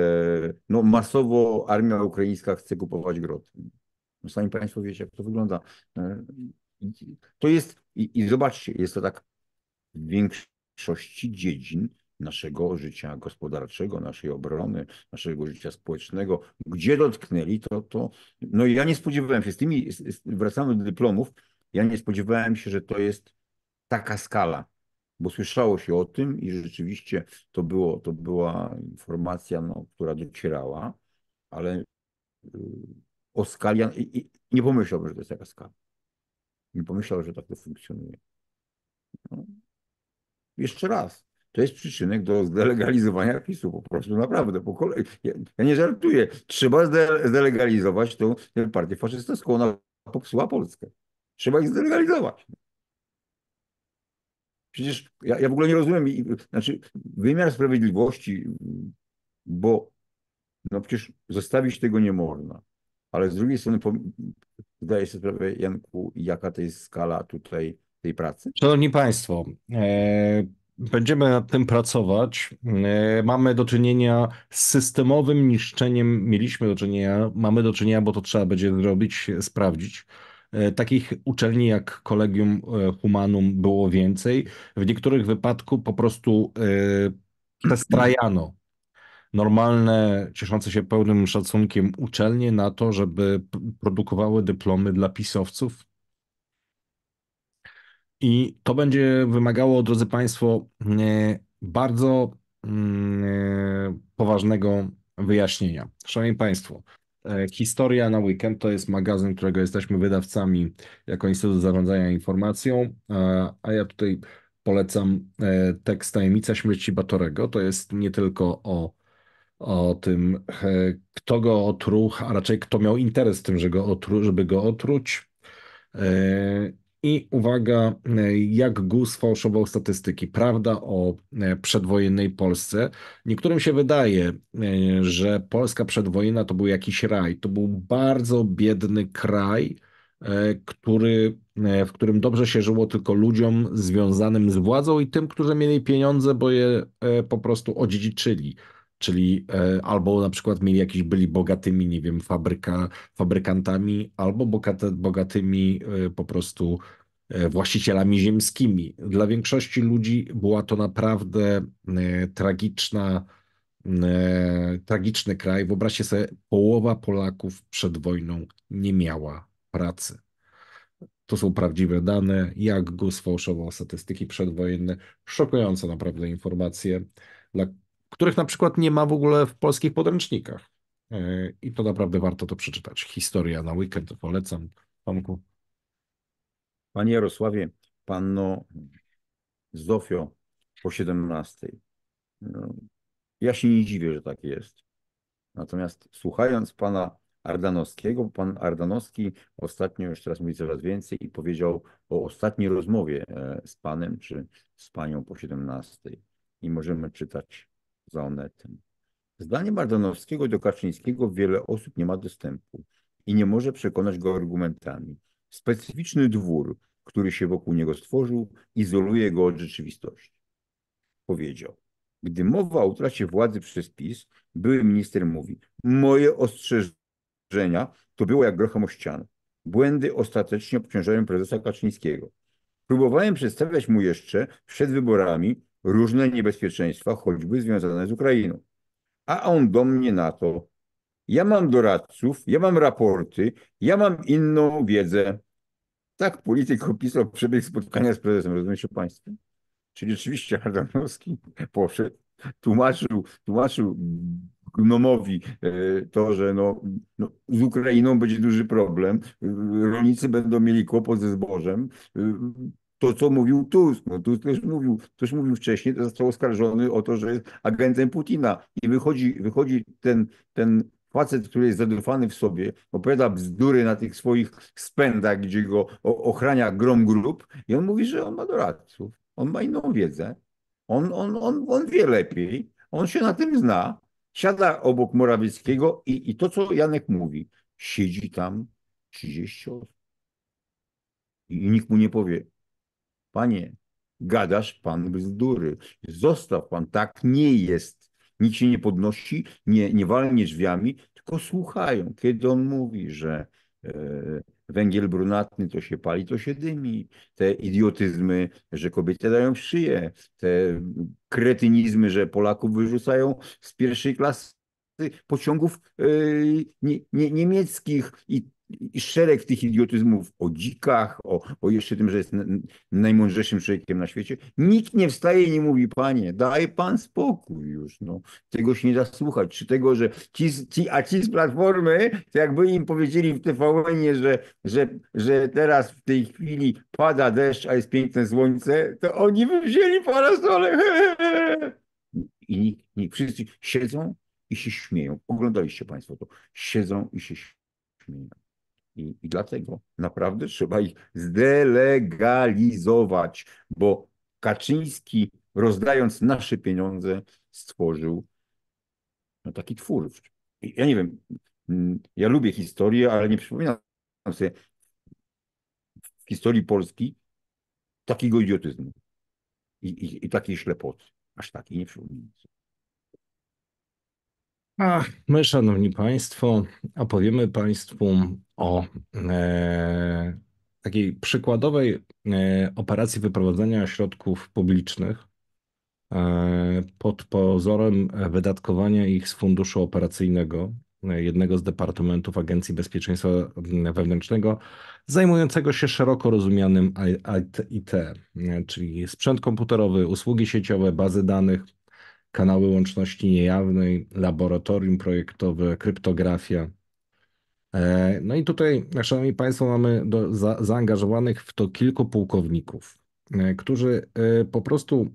no, masowo armia ukraińska chce kupować groty. No, sami Państwo wiecie, jak to wygląda. E, to jest, i, i zobaczcie, jest to tak w większości dziedzin naszego życia gospodarczego, naszej obrony, naszego życia społecznego. Gdzie dotknęli, to, to no ja nie spodziewałem się, z tymi, wracamy do dyplomów, ja nie spodziewałem się, że to jest taka skala, bo słyszało się o tym i rzeczywiście to, było, to była informacja, no, która docierała, ale y, o skali, nie pomyślałbym, że to jest taka skala. Nie pomyślał, że tak to funkcjonuje. No, jeszcze raz. To jest przyczynek do zdelegalizowania PiSu, po prostu naprawdę, po kolei. Ja, nie żartuję. Trzeba zdelegalizować tą partię faszystowską. Ona popsuła Polskę. Trzeba ich zdelegalizować. Przecież ja, ja w ogóle nie rozumiem, znaczy wymiar sprawiedliwości, bo no przecież zostawić tego nie można. Ale z drugiej strony zdaje się sprawę, Janku, jaka to jest skala tutaj tej pracy? Szanowni Państwo, e, będziemy nad tym pracować. E, mamy do czynienia z systemowym niszczeniem, mieliśmy do czynienia, mamy do czynienia, bo to trzeba będzie zrobić, sprawdzić. E, takich uczelni jak Kolegium Humanum było więcej. W niektórych wypadkach po prostu przestrajano normalne, cieszące się pełnym szacunkiem uczelnie na to, żeby produkowały dyplomy dla pisowców, i to będzie wymagało, drodzy Państwo, mm, e, bardzo mm, e, poważnego wyjaśnienia. Szanowni Państwo, e, Historia na weekend to jest magazyn, którego jesteśmy wydawcami jako Instytut Zarządzania Informacją, a ja tutaj polecam tekst Tajemnica Śmierci Batorego. To jest nie tylko o, o tym, kto go otruł, a raczej kto miał interes w tym, że go otru, żeby go otruć i uwaga, e, jak GUS fałszował statystyki. Prawda o e, przedwojennej Polsce. Niektórym się wydaje, e, że Polska przedwojenna to był jakiś raj. To był bardzo biedny kraj, który, w którym dobrze się żyło tylko ludziom związanym z władzą i tym, którzy mieli pieniądze, bo je po prostu odziedziczyli czyli e, albo na przykład mieli jakiś, byli bogatymi, nie wiem, fabryka, fabrykantami, albo bogate, bogatymi e, po prostu e, właścicielami ziemskimi. Dla większości ludzi była to naprawdę tragiczna, tragiczny kraj. Wyobraźcie sobie, połowa Polaków przed wojną nie miała pracy. To są prawdziwe dane, jak GUS fałszował statystyki przedwojenne. Szokujące naprawdę informacje, dla których na przykład nie ma w ogóle w polskich podręcznikach. E, I to naprawdę warto to przeczytać. Historia na weekend, polecam. Tomku. Panie Jarosławie, panno Zofio po 17. No, ja się nie dziwię, że tak jest. Natomiast słuchając pana Ardanowskiego, pan Ardanowski ostatnio, już teraz mówi coraz więcej i powiedział o ostatniej rozmowie e, z panem czy z panią po 17. I możemy czytać Onetem. Zdaniem Ardanowskiego do Kaczyńskiego wiele osób nie ma dostępu i nie może przekonać go argumentami. Specyficzny dwór, który się wokół niego stworzył, izoluje go od rzeczywistości. Powiedział. Gdy mowa o utracie władzy przez PiS, były minister mówi: Moje ostrzeżenia to było jak grochem o ścianę. Błędy ostatecznie obciążają prezesa Kaczyńskiego. Próbowałem przedstawiać mu jeszcze przed wyborami różne niebezpieczeństwa, choćby związane z Ukrainą. A on do mnie na to, ja mam doradców, ja mam raporty, ja mam inną wiedzę. Tak polityk opisał przebieg spotkania z prezesem, rozumiecie państwo? Czyli oczywiście Ardanowski poszedł, tłumaczył, tłumaczył Gnomowi e, to, że no, no, z Ukrainą będzie duży problem, rolnicy będą mieli kłopot ze zbożem, e, to, co mówił Tusk. No, Tusk też mówił, ktoś mówił wcześniej, to został oskarżony o to, że jest agentem Putina. I wychodzi, wychodzi ten, ten facet, który jest zadufany w sobie, opowiada bzdury na tych swoich spędach, gdzie go ochrania grom grup i on mówi, że on ma doradców, on ma inną wiedzę, on, on, on, on wie lepiej, on się na tym zna, siada obok Morawieckiego i, i to, co Janek mówi, siedzi tam 30 osób i nikt mu nie powie, Panie, gadasz pan bzdury. Zostaw pan, tak nie jest. Nikt się nie podnosi, nie, nie walnie drzwiami, tylko słuchają. Kiedy on mówi, że e, węgiel brunatny to się pali, to się dymi. Te idiotyzmy, że kobiety dają w szyję, te kretynizmy, że Polaków wyrzucają z pierwszej klasy pociągów e, nie, nie, niemieckich i i szereg tych idiotyzmów o dzikach, o, o jeszcze tym, że jest najmądrzejszym człowiekiem na świecie. Nikt nie wstaje i nie mówi, panie, daj pan spokój już. No. Tego się nie da słuchać. Czy tego, że ci, ci, a ci z Platformy, to jakby im powiedzieli w tvn że, że, że teraz w tej chwili pada deszcz, a jest piękne słońce, to oni by wzięli parasole. I nikt, nikt, wszyscy siedzą i się śmieją. Oglądaliście państwo to. Siedzą i się śmieją. I, I dlatego naprawdę trzeba ich zdelegalizować, bo Kaczyński, rozdając nasze pieniądze, stworzył no, taki twór. Ja nie wiem, mm, ja lubię historię, ale nie przypominam sobie w historii Polski takiego idiotyzmu i, i, i takiej ślepoty. Aż takiej nie przypominam sobie. A my, szanowni państwo, opowiemy państwu o e, takiej przykładowej e, operacji wyprowadzenia środków publicznych e, pod pozorem wydatkowania ich z funduszu operacyjnego e, jednego z departamentów Agencji Bezpieczeństwa Wewnętrznego zajmującego się szeroko rozumianym IT, e, czyli sprzęt komputerowy, usługi sieciowe, bazy danych, kanały łączności niejawnej, laboratorium projektowe, kryptografia, E, no i tutaj, szanowni Państwo, mamy do, za, zaangażowanych w to kilku pułkowników, e, którzy e, po prostu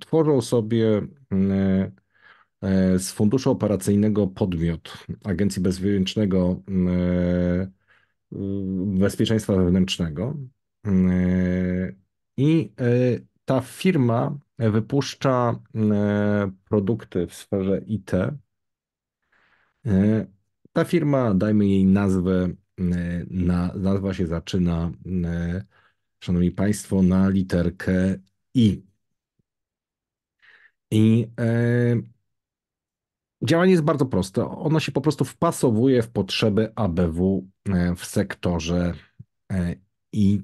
tworzą sobie z funduszu operacyjnego podmiot Agencji Bezpiecznego Bezpieczeństwa Wewnętrznego i ta firma wypuszcza produkty w sferze IT ta firma, dajmy jej nazwę, e, na, nazwa się zaczyna, e, szanowni państwo, na literkę I. I e, działanie jest bardzo proste. Ono się po prostu wpasowuje w potrzeby ABW e, w sektorze IT.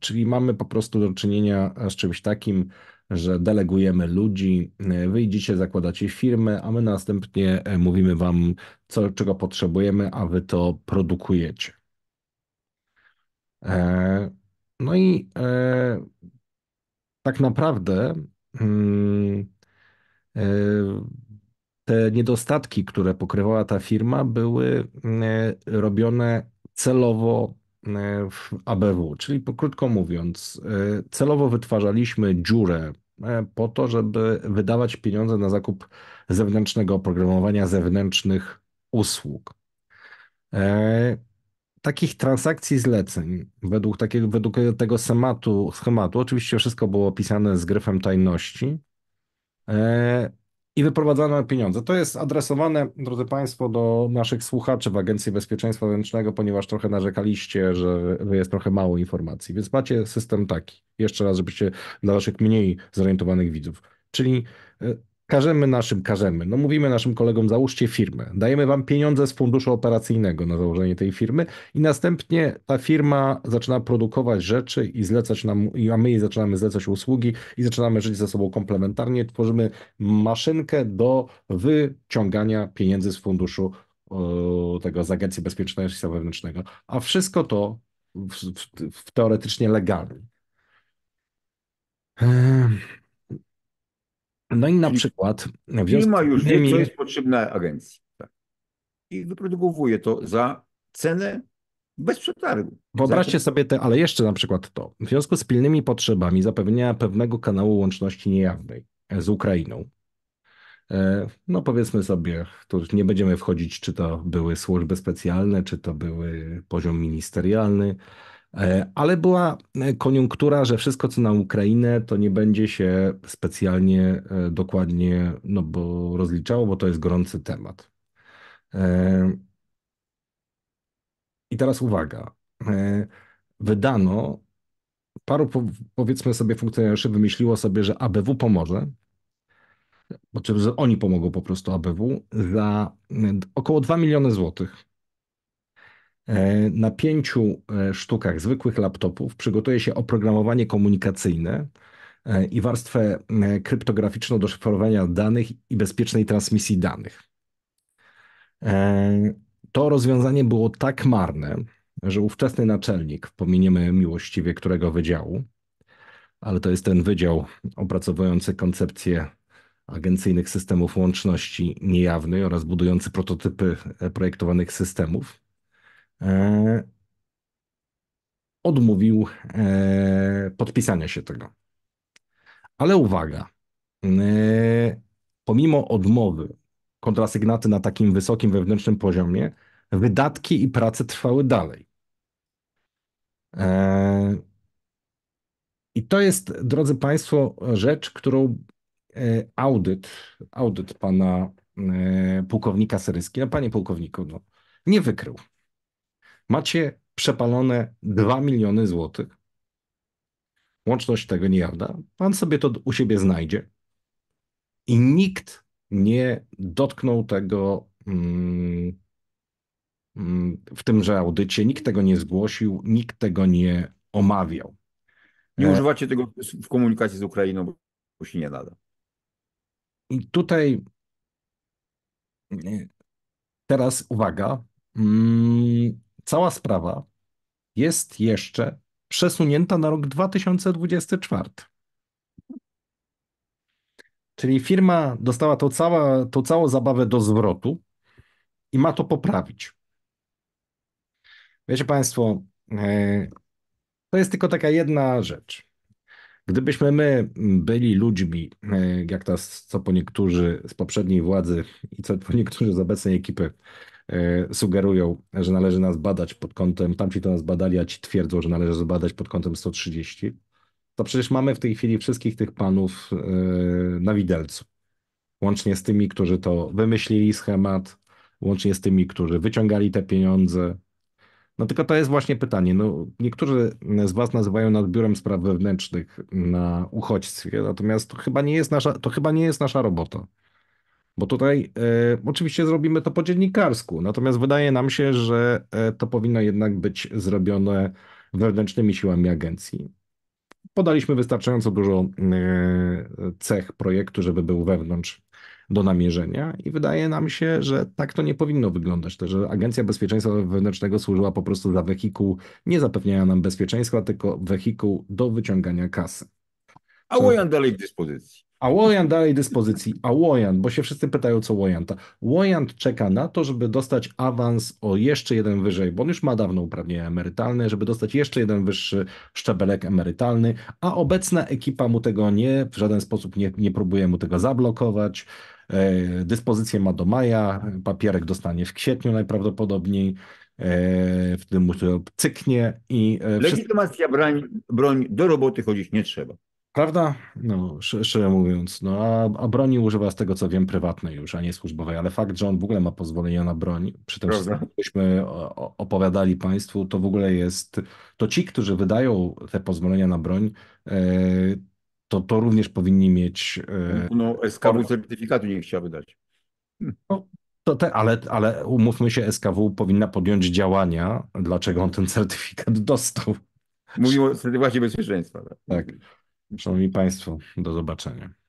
Czyli mamy po prostu do czynienia z czymś takim, że delegujemy ludzi, e, wyjdziecie, zakładacie firmę, a my następnie e, mówimy wam, co, czego potrzebujemy, a wy to produkujecie. E, no i tak naprawdę mm, te niedostatki, które pokrywała ta firma, były mm, robione celowo E, w ABW, czyli krótko mówiąc, e, celowo wytwarzaliśmy dziurę e, po to, żeby wydawać pieniądze na zakup zewnętrznego oprogramowania, zewnętrznych usług. Takich transakcji zleceń według, takiego, według tego schematu, schematu, oczywiście wszystko było opisane z gryfem tajności, i wyprowadzane pieniądze. To jest adresowane, drodzy Państwo, do naszych słuchaczy w Agencji Bezpieczeństwa Wewnętrznego, ponieważ trochę narzekaliście, że jest trochę mało informacji. Więc macie system taki, jeszcze raz, żebyście dla naszych mniej zorientowanych widzów. Czyli e, Każemy naszym, każemy. No mówimy naszym kolegom, załóżcie firmę. Dajemy wam pieniądze z funduszu operacyjnego na założenie tej firmy i następnie ta firma zaczyna produkować rzeczy i zlecać nam, a my jej zaczynamy zlecać usługi i zaczynamy żyć ze sobą komplementarnie. Tworzymy maszynkę do wyciągania pieniędzy z funduszu tego z Agencji Bezpieczeństwa Wewnętrznego. A wszystko to w, w, w teoretycznie legalnie. Ehm. No i na przykład. W firma już wie, co jest potrzebne agencji. Tak. I wyprodukowuje to za cenę bez przetargu. Wyobraźcie sobie te, ale jeszcze na przykład to. W związku z pilnymi potrzebami zapewnienia pewnego kanału łączności niejawnej e, z Ukrainą. E, no powiedzmy sobie, tu nie będziemy wchodzić, czy to były służby specjalne, czy to były poziom ministerialny. E, ale była e, koniunktura, że wszystko co na Ukrainę to nie będzie się specjalnie e, dokładnie no bo rozliczało, bo to jest gorący temat. I teraz uwaga. Wydano, paru powiedzmy sobie funkcjonariuszy wymyśliło sobie, że ABW pomoże, bo oni pomogą po prostu ABW za około 2 miliony złotych. E, na pięciu e, sztukach zwykłych laptopów przygotuje się oprogramowanie komunikacyjne e, i warstwę kryptograficzną do szyfrowania danych i bezpiecznej transmisji danych. To rozwiązanie było tak marne, że ówczesny naczelnik, pominiemy miłościwie którego wydziału, ale to jest ten wydział opracowujący koncepcję agencyjnych systemów łączności niejawnej oraz budujący prototypy projektowanych systemów, E, odmówił e, podpisania się tego. Ale uwaga, e, pomimo odmowy kontrasygnaty na takim wysokim wewnętrznym poziomie, wydatki i prace trwały dalej. I to jest, drodzy Państwo, rzecz, którą audyt, audyt pana pułkownika Seryskiego, panie pułkowniku, no, nie wykrył. Macie przepalone 2 miliony złotych. Łączność tego nie jada Pan sobie to u siebie znajdzie. I nikt nie dotknął tego mm, mm, w tymże audycie. Nikt tego nie zgłosił, nikt tego nie omawiał. Nie e- używacie tego w komunikacji z Ukrainą, bo się nie nada. I tutaj mm, teraz uwaga cała sprawa jest jeszcze przesunięta na rok 2024. Czyli firma dostała tą, cała, to całą zabawę do zwrotu i ma to poprawić. Wiecie Państwo, e, to jest tylko taka jedna rzecz. Gdybyśmy my byli ludźmi, e, jak to co po niektórzy z poprzedniej władzy i co po niektórzy z obecnej ekipy, E, sugerują, że należy nas badać pod kątem, tamci to nas badali, a ci twierdzą, że należy zbadać pod kątem 130, to przecież mamy w tej chwili wszystkich tych panów e, na widelcu. Łącznie z tymi, którzy to wymyślili schemat, łącznie z tymi, którzy wyciągali te pieniądze. No tylko to jest właśnie pytanie. No, niektórzy z Was nazywają nas biurem spraw wewnętrznych na uchodźstwie, natomiast to chyba nie jest nasza, to chyba nie jest nasza robota. Bo tutaj e, oczywiście zrobimy to po dziennikarsku, natomiast wydaje nam się, że e, to powinno jednak być zrobione wewnętrznymi siłami agencji. Podaliśmy wystarczająco dużo e, cech projektu, żeby był wewnątrz do namierzenia i wydaje nam się, że tak to nie powinno wyglądać, to, że Agencja Bezpieczeństwa Wewnętrznego służyła po prostu za wehikuł, nie zapewniała nam bezpieczeństwa, tylko wehikuł do wyciągania kasy. A Co... dalej w dyspozycji. A Łojan dalej dyspozycji. A Łojan, bo się wszyscy pytają, co Łojanta. Wojan czeka na to, żeby dostać awans o jeszcze jeden wyżej, bo on już ma dawno uprawnienia emerytalne, żeby dostać jeszcze jeden wyższy szczebelek emerytalny, a obecna ekipa mu tego nie, w żaden sposób nie, nie próbuje mu tego zablokować. E, dyspozycję ma do maja, papierek dostanie w kwietniu najprawdopodobniej e, w tym mu to cyknie i... E, Legitymacja broń, broń do roboty chodzić nie trzeba. Prawda? No, szczerze mówiąc. No, a, a broni używa z tego, co wiem, prywatnej już, a nie służbowej, ale fakt, że on w ogóle ma pozwolenie na broń, przy tym byśmy opowiadali Państwu, to w ogóle jest, to ci, którzy wydają te pozwolenia na broń, e, to, to również powinni mieć... E, no, SKW certyfikatu nie chciał wydać. No, to te, ale, ale umówmy się, SKW powinna podjąć działania, dlaczego on ten certyfikat dostał. Mówimy o certyfikacie bezpieczeństwa. tak. tak. Szanowni Państwo, do zobaczenia.